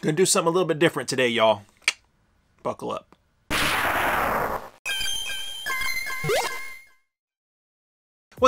Gonna do something a little bit different today, y'all. Buckle up.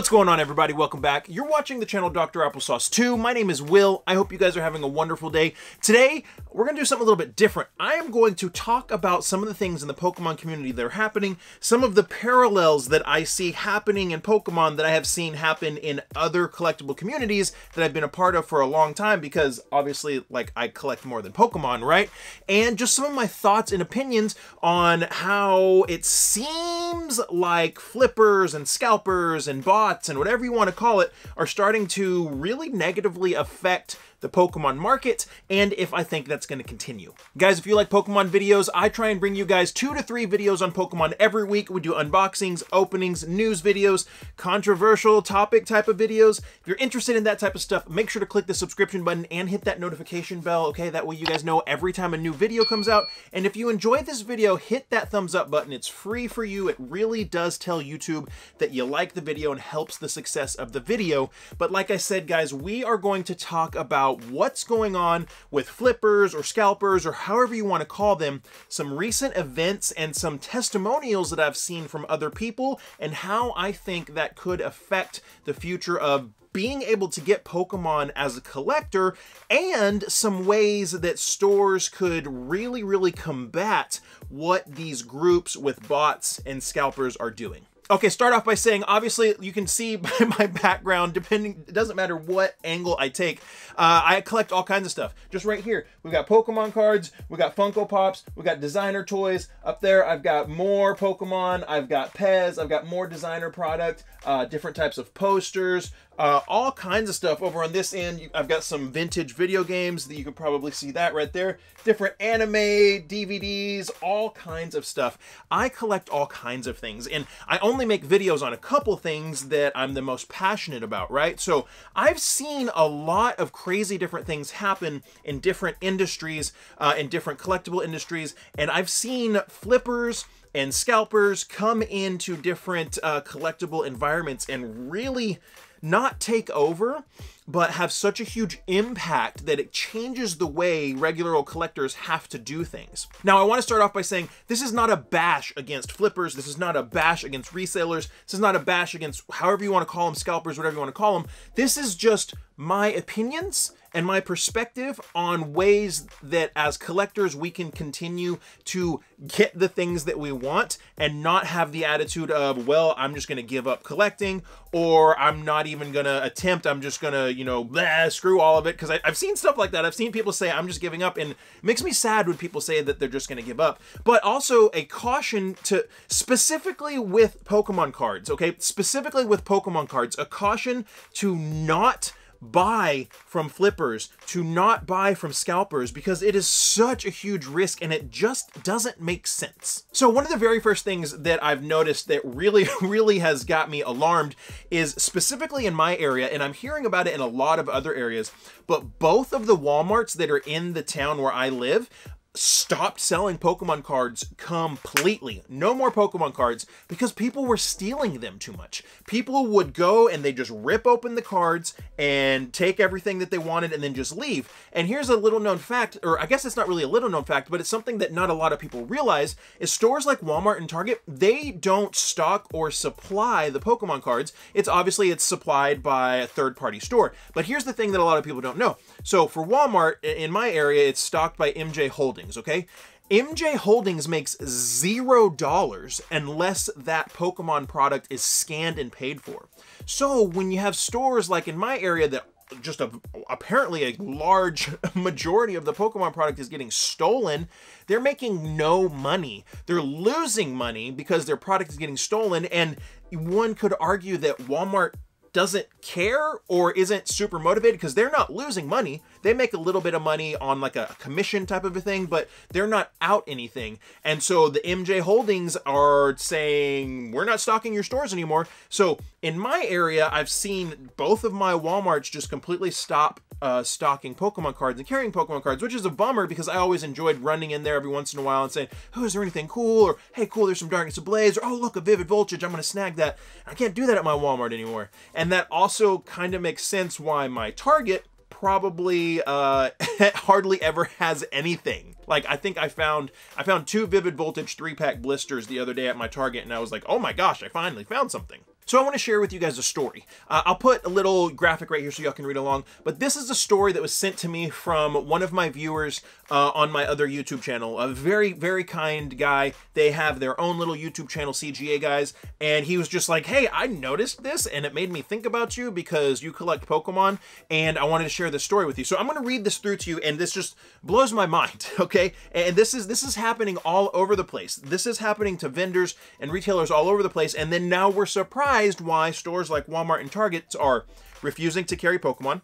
What's going on everybody? Welcome back. You're watching the channel Dr. Applesauce 2. My name is Will. I hope you guys are having a wonderful day. Today, we're going to do something a little bit different. I am going to talk about some of the things in the Pokemon community that are happening, some of the parallels that I see happening in Pokemon that I have seen happen in other collectible communities that I've been a part of for a long time because obviously like I collect more than Pokemon, right? And just some of my thoughts and opinions on how it seems like flippers and scalpers and bots bots and whatever you want to call it are starting to really negatively affect the Pokemon market, and if I think that's going to continue. Guys, if you like Pokemon videos, I try and bring you guys two to three videos on Pokemon every week. We do unboxings, openings, news videos, controversial topic type of videos. If you're interested in that type of stuff, make sure to click the subscription button and hit that notification bell, okay? That way you guys know every time a new video comes out. And if you enjoyed this video, hit that thumbs up button. It's free for you. It really does tell YouTube that you like the video and helps the success of the video. But like I said, guys, we are going to talk about about what's going on with flippers or scalpers or however you want to call them, some recent events and some testimonials that I've seen from other people and how I think that could affect the future of being able to get Pokemon as a collector and some ways that stores could really, really combat what these groups with bots and scalpers are doing. Okay, start off by saying, obviously, you can see by my background, depending, it doesn't matter what angle I take, uh, I collect all kinds of stuff. Just right here, we've got Pokemon cards, we got Funko Pops, we got designer toys. Up there, I've got more Pokemon, I've got Pez, I've got more designer product, uh, different types of posters, uh, all kinds of stuff over on this end. I've got some vintage video games that you can probably see that right there. Different anime, DVDs, all kinds of stuff. I collect all kinds of things and I only make videos on a couple things that I'm the most passionate about, right? So I've seen a lot of crazy different things happen in different industries, uh, in different collectible industries. And I've seen flippers, and scalpers come into different uh, collectible environments and really not take over but have such a huge impact that it changes the way regular old collectors have to do things. Now, I want to start off by saying this is not a bash against flippers. This is not a bash against resellers. This is not a bash against however you want to call them, scalpers, whatever you want to call them. This is just my opinions and my perspective on ways that as collectors we can continue to get the things that we want and not have the attitude of well i'm just going to give up collecting or i'm not even going to attempt i'm just going to you know, screw all of it. Because I've seen stuff like that. I've seen people say, I'm just giving up. And makes me sad when people say that they're just going to give up. But also a caution to specifically with Pokemon cards, okay? Specifically with Pokemon cards, a caution to not buy from flippers, to not buy from scalpers, because it is such a huge risk and it just doesn't make sense. So one of the very first things that I've noticed that really, really has got me alarmed is specifically in my area, and I'm hearing about it in a lot of other areas, but both of the Walmarts that are in the town where I live stopped selling Pokemon cards completely. No more Pokemon cards because people were stealing them too much. People would go and they just rip open the cards and take everything that they wanted and then just leave. And here's a little known fact, or I guess it's not really a little known fact, but it's something that not a lot of people realize is stores like Walmart and Target, they don't stock or supply the Pokemon cards. It's obviously it's supplied by a third party store. But here's the thing that a lot of people don't know. So for Walmart in my area, it's stocked by MJ Holdings. Holdings, okay? MJ Holdings makes zero dollars unless that Pokemon product is scanned and paid for. So when you have stores like in my area that just a, apparently a large majority of the Pokemon product is getting stolen. They're making no money. They're losing money because their product is getting stolen. And one could argue that Walmart doesn't care or isn't super motivated because they're not losing money. They make a little bit of money on like a commission type of a thing, but they're not out anything. And so the MJ Holdings are saying, we're not stocking your stores anymore. So in my area, I've seen both of my Walmarts just completely stop uh, stocking Pokemon cards and carrying Pokemon cards, which is a bummer because I always enjoyed running in there every once in a while and saying, oh, is there anything cool? Or, hey, cool, there's some Darkness Ablaze. Or, oh, look, a Vivid Voltage. I'm going to snag that. I can't do that at my Walmart anymore. And that also kind of makes sense why my Target probably uh, hardly ever has anything. Like I think I found I found two Vivid Voltage three pack blisters the other day at my Target and I was like, oh my gosh, I finally found something. So I want to share with you guys a story. Uh, I'll put a little graphic right here so y'all can read along, but this is a story that was sent to me from one of my viewers uh, on my other YouTube channel. A very, very kind guy. They have their own little YouTube channel, CGA guys, and he was just like, hey, I noticed this and it made me think about you because you collect Pokemon and I wanted to share this story with you. So I'm going to read this through to you and this just blows my mind, okay? And this is, this is happening all over the place. This is happening to vendors and retailers all over the place and then now we're surprised surprised why stores like Walmart and Targets are refusing to carry Pokemon,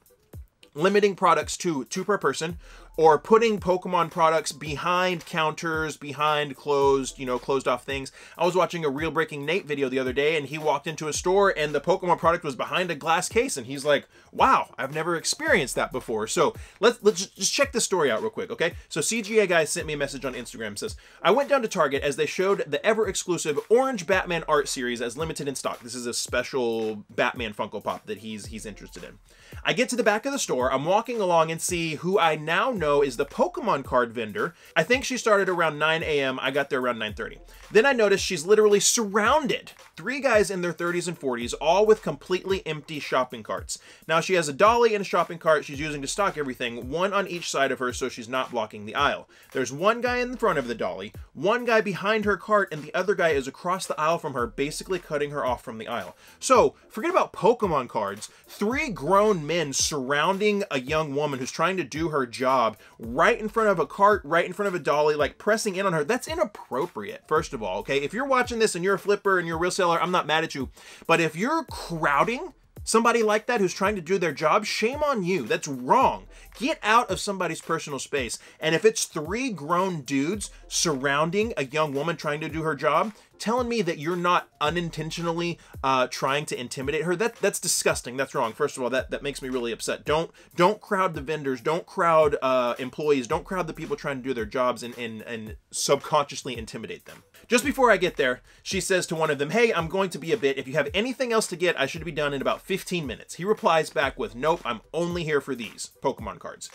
limiting products to two per person, or putting Pokemon products behind counters, behind closed, you know, closed off things. I was watching a Real Breaking Nate video the other day and he walked into a store and the Pokemon product was behind a glass case and he's like, wow, I've never experienced that before. So let's, let's just check this story out real quick, okay? So CGA guy sent me a message on Instagram says, I went down to Target as they showed the ever exclusive Orange Batman art series as limited in stock. This is a special Batman Funko Pop that he's, he's interested in. I get to the back of the store, I'm walking along and see who I now know is the Pokemon card vendor. I think she started around 9 a.m. I got there around 9.30. Then I notice she's literally surrounded. Three guys in their 30s and 40s, all with completely empty shopping carts. Now she has a dolly and a shopping cart she's using to stock everything, one on each side of her so she's not blocking the aisle. There's one guy in front of the dolly, one guy behind her cart, and the other guy is across the aisle from her, basically cutting her off from the aisle. So forget about Pokemon cards. Three grown grown men surrounding a young woman who's trying to do her job right in front of a cart, right in front of a dolly, like pressing in on her. That's inappropriate, first of all, okay? If you're watching this and you're a flipper and you're a real seller, I'm not mad at you. But if you're crowding Somebody like that who's trying to do their job, shame on you. That's wrong. Get out of somebody's personal space. And if it's three grown dudes surrounding a young woman trying to do her job, telling me that you're not unintentionally uh, trying to intimidate her that that's disgusting that's wrong first of all that that makes me really upset don't don't crowd the vendors don't crowd uh, employees don't crowd the people trying to do their jobs and and, and subconsciously intimidate them just before I get there, she says to one of them, Hey, I'm going to be a bit. If you have anything else to get, I should be done in about 15 minutes. He replies back with, Nope, I'm only here for these Pokemon cards.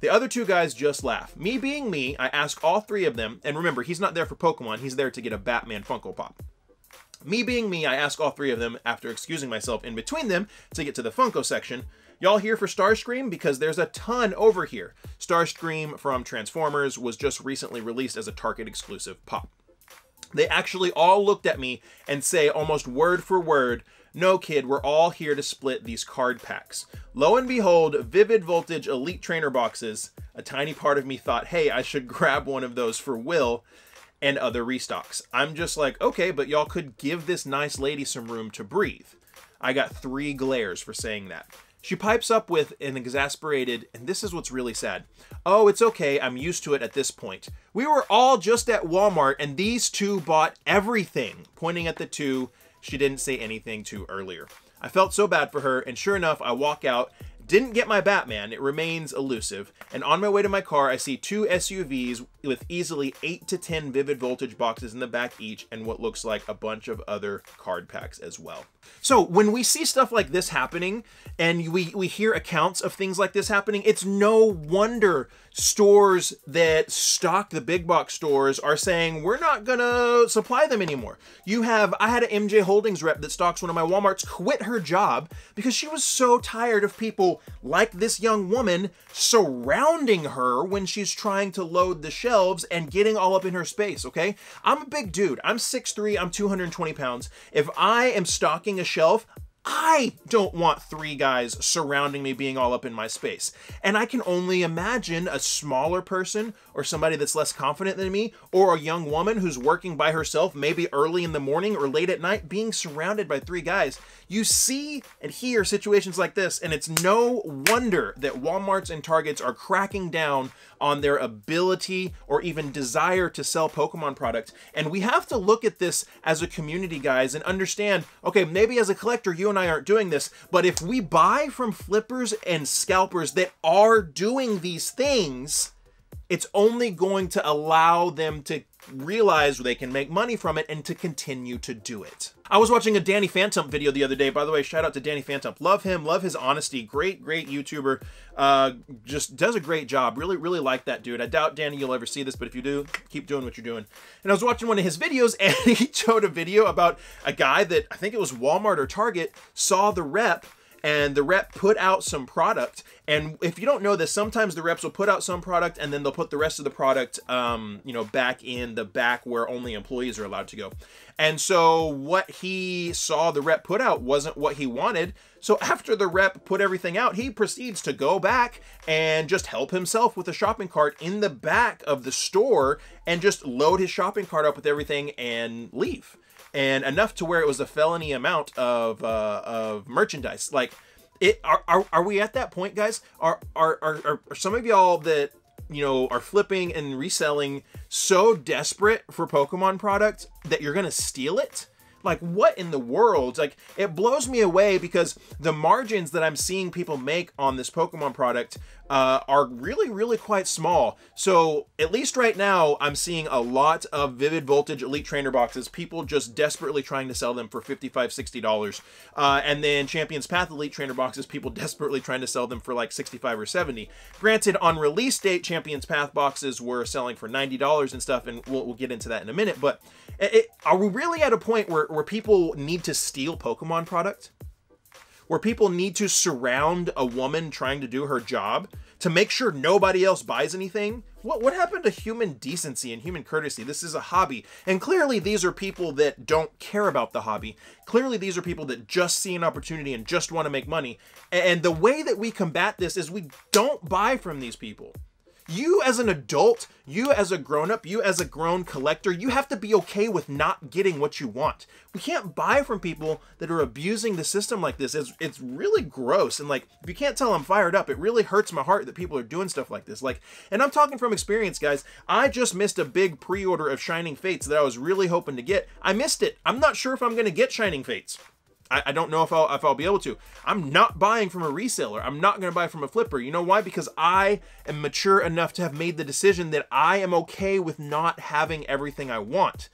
The other two guys just laugh. Me being me, I ask all three of them, and remember, he's not there for Pokemon, he's there to get a Batman Funko Pop. Me being me, I ask all three of them, after excusing myself in between them, to get to the Funko section. Y'all here for Starscream? Because there's a ton over here. Starscream from Transformers was just recently released as a Target exclusive pop. They actually all looked at me and say almost word for word, no kid, we're all here to split these card packs. Lo and behold, Vivid Voltage Elite Trainer boxes. A tiny part of me thought, hey, I should grab one of those for Will and other restocks. I'm just like, okay, but y'all could give this nice lady some room to breathe. I got three glares for saying that. She pipes up with an exasperated, and this is what's really sad. Oh, it's okay, I'm used to it at this point. We were all just at Walmart and these two bought everything, pointing at the two she didn't say anything to earlier. I felt so bad for her, and sure enough, I walk out didn't get my Batman, it remains elusive, and on my way to my car I see two SUVs with easily 8 to 10 Vivid Voltage boxes in the back each and what looks like a bunch of other card packs as well. So when we see stuff like this happening and we, we hear accounts of things like this happening, it's no wonder stores that stock the big box stores are saying we're not gonna supply them anymore. You have, I had an MJ Holdings rep that stocks one of my Walmarts quit her job because she was so tired of people like this young woman surrounding her when she's trying to load the shelves and getting all up in her space, okay? I'm a big dude. I'm 6'3", I'm 220 pounds. If I am stocking a shelf, I don't want three guys surrounding me being all up in my space. And I can only imagine a smaller person or somebody that's less confident than me or a young woman who's working by herself, maybe early in the morning or late at night, being surrounded by three guys. You see and hear situations like this, and it's no wonder that Walmarts and Targets are cracking down on their ability or even desire to sell Pokemon products. And we have to look at this as a community, guys, and understand, okay, maybe as a collector, you and I aren't doing this, but if we buy from flippers and scalpers that are doing these things, it's only going to allow them to realize they can make money from it and to continue to do it. I was watching a Danny Phantom video the other day. By the way, shout out to Danny Phantom. Love him. Love his honesty. Great, great YouTuber. Uh, just does a great job. Really, really like that dude. I doubt, Danny, you'll ever see this, but if you do, keep doing what you're doing. And I was watching one of his videos, and he showed a video about a guy that I think it was Walmart or Target saw the rep and the rep put out some product. And if you don't know this, sometimes the reps will put out some product and then they'll put the rest of the product, um, you know, back in the back where only employees are allowed to go. And so what he saw the rep put out wasn't what he wanted. So after the rep put everything out, he proceeds to go back and just help himself with a shopping cart in the back of the store and just load his shopping cart up with everything and leave and enough to where it was a felony amount of uh, of merchandise. Like, it are, are are we at that point, guys? Are are are, are some of y'all that you know are flipping and reselling so desperate for Pokemon products that you're gonna steal it? Like, what in the world? Like, it blows me away because the margins that I'm seeing people make on this Pokemon product uh, are really, really quite small. So, at least right now, I'm seeing a lot of Vivid Voltage Elite Trainer boxes, people just desperately trying to sell them for $55, $60. Uh, and then Champions Path Elite Trainer boxes, people desperately trying to sell them for like 65 or 70 Granted, on release date, Champions Path boxes were selling for $90 and stuff, and we'll, we'll get into that in a minute. But it, eh, it, eh, are we really at a point where where people need to steal Pokemon product, where people need to surround a woman trying to do her job to make sure nobody else buys anything. What what happened to human decency and human courtesy? This is a hobby, and clearly these are people that don't care about the hobby. Clearly these are people that just see an opportunity and just want to make money. And the way that we combat this is we don't buy from these people you as an adult, you as a grown up, you as a grown collector, you have to be okay with not getting what you want. We can't buy from people that are abusing the system like this. It's, it's really gross. And like, if you can't tell I'm fired up, it really hurts my heart that people are doing stuff like this. Like, and I'm talking from experience, guys. I just missed a big pre-order of Shining Fates that I was really hoping to get. I missed it. I'm not sure if I'm going to get Shining Fates. I, I don't know if I'll, if I'll be able to. I'm not buying from a reseller. I'm not going to buy from a flipper. You know why? Because I am mature enough to have made the decision that I am okay with not having everything I want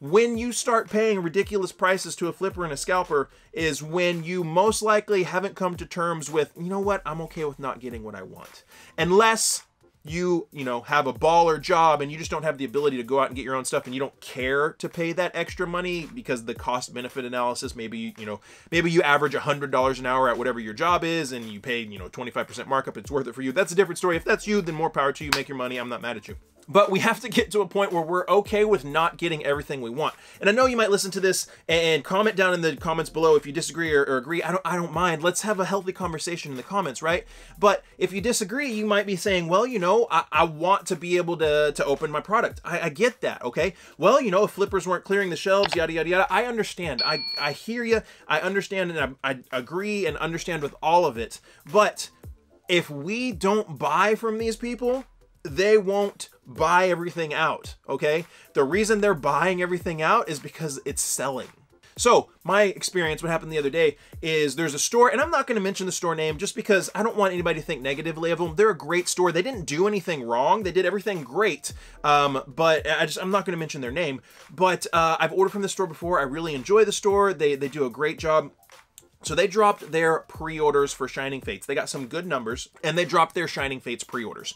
when you start paying ridiculous prices to a flipper and a scalper is when you most likely haven't come to terms with, you know what, I'm okay with not getting what I want. Unless you, you know, have a baller job and you just don't have the ability to go out and get your own stuff and you don't care to pay that extra money because the cost benefit analysis, maybe, you know, maybe you average $100 an hour at whatever your job is and you pay, you know, 25% markup, it's worth it for you. That's a different story. If that's you, then more power to you, make your money. I'm not mad at you but we have to get to a point where we're okay with not getting everything we want. And I know you might listen to this and comment down in the comments below if you disagree or, or, agree. I don't I don't mind. Let's have a healthy conversation in the comments, right? But if you disagree, you might be saying, well, you know, I, I want to be able to, to open my product. I, I get that, okay? Well, you know, if flippers weren't clearing the shelves, yada, yada, yada. I understand. I, I hear you. I understand and I, I agree and understand with all of it. But if we don't buy from these people, they won't buy everything out, okay? The reason they're buying everything out is because it's selling. So my experience, what happened the other day is there's a store, and I'm not going to mention the store name just because I don't want anybody to think negatively of them. They're a great store. They didn't do anything wrong. They did everything great. Um, but I just, I'm not going to mention their name, but, uh, I've ordered from the store before. I really enjoy the store. They, they do a great job. So they dropped their pre-orders for Shining Fates. They got some good numbers, and they dropped their Shining Fates pre-orders.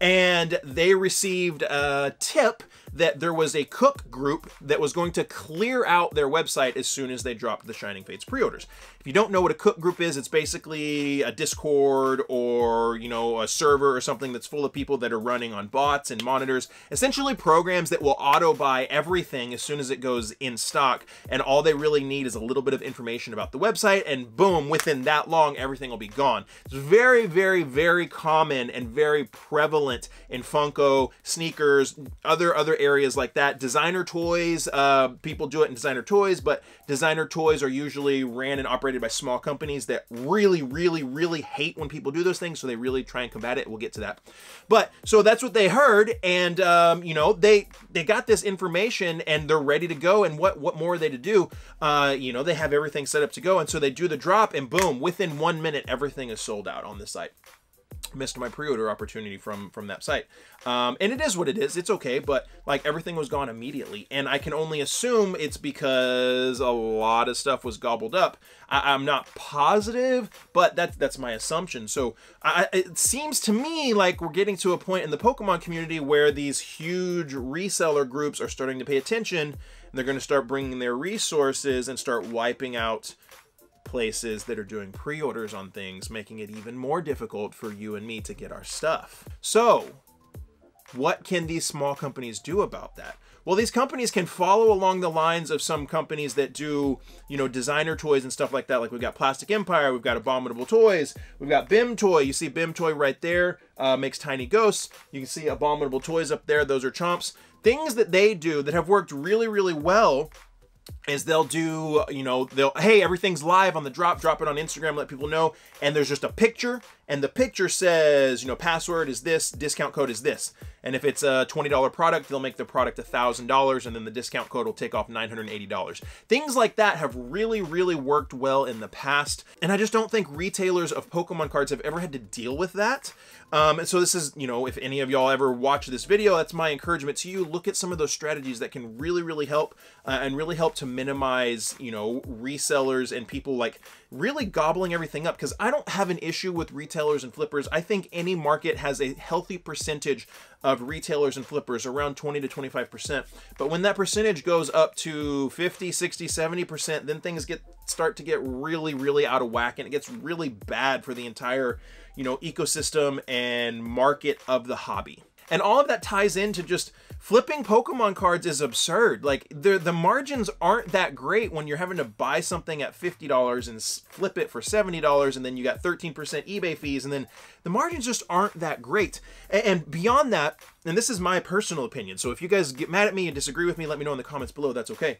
And they received a tip that there was a Cook group that was going to clear out their website as soon as they dropped the Shining Fates pre-orders. If you don't know what a Cook group is, it's basically a Discord or, you know, a server or something that's full of people that are running on bots and monitors, essentially programs that will auto-buy everything as soon as it goes in stock, and all they really need is a little bit of information about the website, and boom, within that long, everything will be gone. It's very, very, very common and very prevalent in Funko, sneakers, other other areas like that. Designer toys, uh, people do it in designer toys, but designer toys are usually ran and operated by small companies that really, really, really hate when people do those things. So they really try and combat it. We'll get to that. But so that's what they heard. And, um, you know, they, they got this information and they're ready to go. And what, what more are they to do? Uh, you know, they have everything set up to go. And so they do the drop and boom, within one minute, everything is sold out on the site missed my pre-order opportunity from from that site um, and it is what it is it's okay but like everything was gone immediately and i can only assume it's because a lot of stuff was gobbled up I, am not positive but that's that's my assumption so I, it seems to me like we're getting to a point in the pokemon community where these huge reseller groups are starting to pay attention and they're going to start bringing their resources and start wiping out places that are doing pre-orders on things, making it even more difficult for you and me to get our stuff. So what can these small companies do about that? Well, these companies can follow along the lines of some companies that do, you know, designer toys and stuff like that. Like we've got Plastic Empire, we've got Abominable Toys, we've got Bim Toy. You see Bim Toy right there uh, makes tiny ghosts. You can see Abominable Toys up there. Those are chomps. Things that they do that have worked really, really well is they'll do, you know, they'll, hey, everything's live on the drop, drop it on Instagram, let people know. And there's just a picture, and the picture says, you know, password is this, discount code is this. And if it's a $20 product, they'll make the product $1,000, and then the discount code will take off $980. Things like that have really, really worked well in the past. And I just don't think retailers of Pokemon cards have ever had to deal with that. Um, and so this is, you know, if any of y'all ever watch this video, that's my encouragement to you. Look at some of those strategies that can really, really help uh, and really help to minimize, you know, resellers and people like really gobbling everything up because I don't have an issue with retailers and flippers. I think any market has a healthy percentage of retailers and flippers around 20 to 25%. But when that percentage goes up to 50, 60, 70%, then things get start to get really, really out of whack and it gets really bad for the entire, you know, ecosystem and market of the hobby. And all of that ties into just flipping Pokemon cards is absurd. Like the the margins aren't that great when you're having to buy something at $50 and flip it for $70 and then you got 13% eBay fees and then the margins just aren't that great. And, and beyond that, and this is my personal opinion. So if you guys get mad at me and disagree with me, let me know in the comments below. That's okay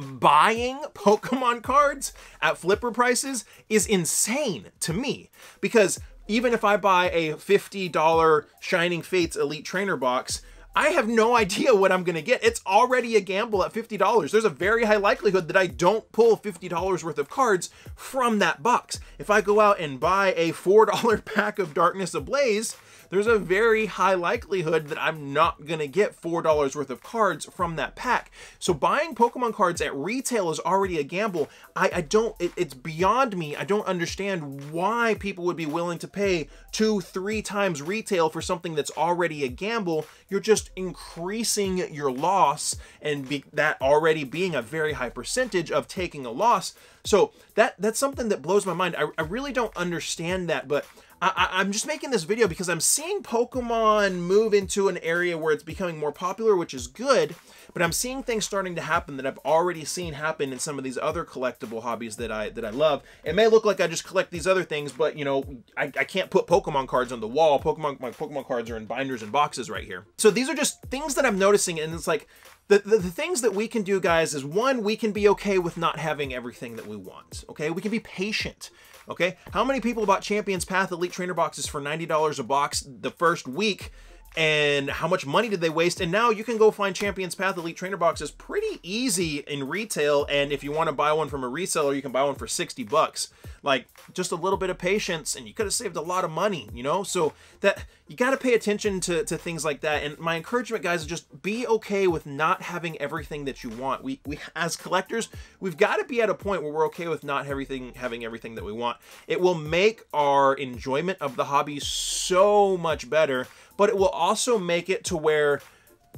buying Pokemon cards at flipper prices is insane to me because even if I buy a $50 Shining Fates Elite Trainer box, I have no idea what I'm going to get. It's already a gamble at $50. There's a very high likelihood that I don't pull $50 worth of cards from that box. If I go out and buy a $4 pack of Darkness Ablaze, there's a very high likelihood that I'm not going to get $4 worth of cards from that pack. So buying Pokemon cards at retail is already a gamble. I, I don't, it, it's beyond me. I don't understand why people would be willing to pay two, three times retail for something that's already a gamble. You're just increasing your loss and be, that already being a very high percentage of taking a loss. So that that's something that blows my mind. I, I really don't understand that, but I, I'm just making this video because I'm seeing Pokemon move into an area where it's becoming more popular, which is good, but I'm seeing things starting to happen that I've already seen happen in some of these other collectible hobbies that I that I love. It may look like I just collect these other things, but you know, I, I can't put Pokemon cards on the wall. Pokemon my Pokemon cards are in binders and boxes right here. So these are just things that I'm noticing, and it's like the, the, the, things that we can do, guys, is one, we can be okay with not having everything that we want, okay? We can be patient. Okay. How many people bought Champions Path Elite Trainer boxes for $90 a box the first week and how much money did they waste and now you can go find champions path elite trainer boxes pretty easy in retail and if you want to buy one from a reseller you can buy one for 60 bucks like just a little bit of patience and you could have saved a lot of money you know so that you got to pay attention to, to things like that and my encouragement guys is just be okay with not having everything that you want we, we as collectors we've got to be at a point where we're okay with not everything having everything that we want it will make our enjoyment of the hobby so much better but it will also make it to where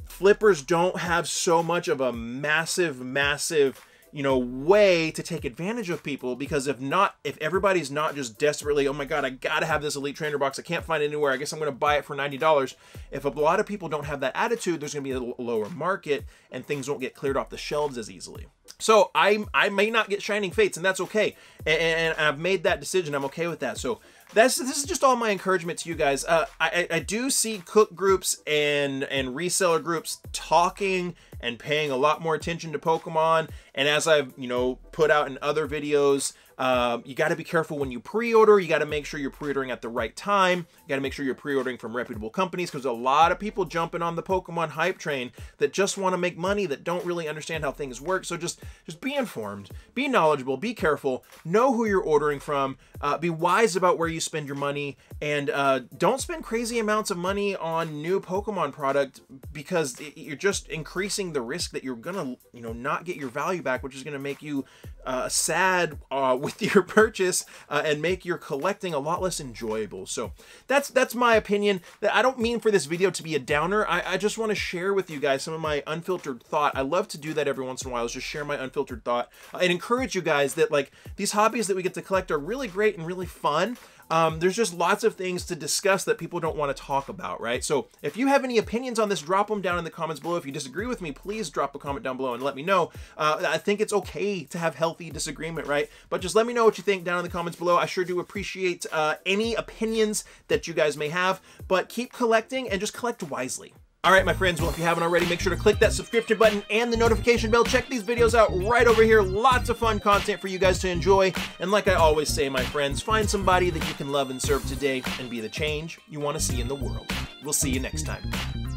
flippers don't have so much of a massive, massive, you know, way to take advantage of people because if not, if everybody's not just desperately, oh my God, I gotta have this elite trainer box. I can't find it anywhere. I guess I'm gonna buy it for $90. If a lot of people don't have that attitude, there's gonna be a lower market and things won't get cleared off the shelves as easily. So I, I may not get Shining Fates and that's okay. And, and I've made that decision. I'm okay with that. So that's this is just all my encouragement to you guys. Uh, I, I do see cook groups and and reseller groups talking and paying a lot more attention to Pokemon. And as I've you know put out in other videos, uh, you got to be careful when you pre-order. You got to make sure you're pre-ordering at the right time got to make sure you're pre-ordering from reputable companies because a lot of people jumping on the Pokemon hype train that just want to make money that don't really understand how things work. So just just be informed, be knowledgeable, be careful, know who you're ordering from, uh, be wise about where you spend your money, and uh, don't spend crazy amounts of money on new Pokemon product because it, you're just increasing the risk that you're gonna you know not get your value back, which is gonna make you uh, sad uh, with your purchase uh, and make your collecting a lot less enjoyable. So that's that's that's my opinion. That I don't mean for this video to be a downer. I, I just want to share with you guys some of my unfiltered thought. I love to do that every once in a while, is just share my unfiltered thought and encourage you guys that like these hobbies that we get to collect are really great and really fun. Um, there's just lots of things to discuss that people don't want to talk about, right? So if you have any opinions on this, drop them down in the comments below. If you disagree with me, please drop a comment down below and let me know. Uh, I think it's okay to have healthy disagreement, right? But just let me know what you think down in the comments below. I sure do appreciate uh, any opinions that you guys may have, but keep collecting and just collect wisely. All right, my friends, well, if you haven't already, make sure to click that subscription button and the notification bell. Check these videos out right over here. Lots of fun content for you guys to enjoy. And like I always say, my friends, find somebody that you can love and serve today and be the change you want to see in the world. We'll see you next time.